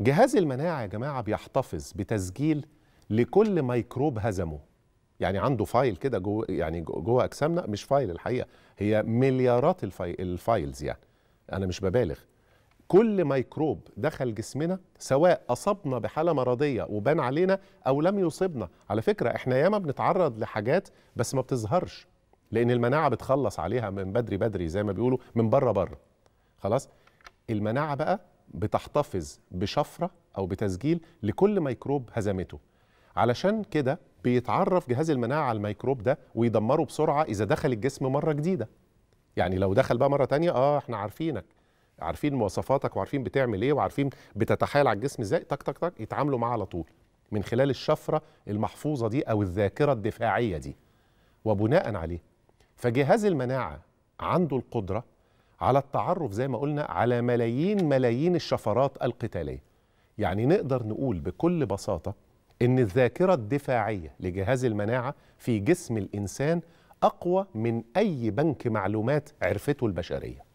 جهاز المناعة يا جماعة بيحتفظ بتسجيل لكل ميكروب هزمه يعني عنده فايل كده جوه يعني جوه اجسامنا مش فايل الحقيقه هي مليارات الفاي الفايلز يعني انا مش ببالغ كل ميكروب دخل جسمنا سواء اصبنا بحاله مرضيه وبان علينا او لم يصبنا على فكره احنا ياما بنتعرض لحاجات بس ما بتظهرش لان المناعه بتخلص عليها من بدري بدري زي ما بيقولوا من بره بره خلاص المناعه بقى بتحتفظ بشفرة أو بتسجيل لكل ميكروب هزمته علشان كده بيتعرف جهاز المناعة على الميكروب ده ويدمره بسرعة إذا دخل الجسم مرة جديدة يعني لو دخل بقى مرة تانية آه إحنا عارفينك عارفين مواصفاتك وعارفين بتعمل إيه وعارفين بتتحايل على الجسم إزاي تك تك تك يتعاملوا معاه على طول من خلال الشفرة المحفوظة دي أو الذاكرة الدفاعية دي وبناء عليه فجهاز المناعة عنده القدرة على التعرف زي ما قلنا على ملايين ملايين الشفرات القتاليه يعني نقدر نقول بكل بساطه ان الذاكره الدفاعيه لجهاز المناعه في جسم الانسان اقوى من اي بنك معلومات عرفته البشريه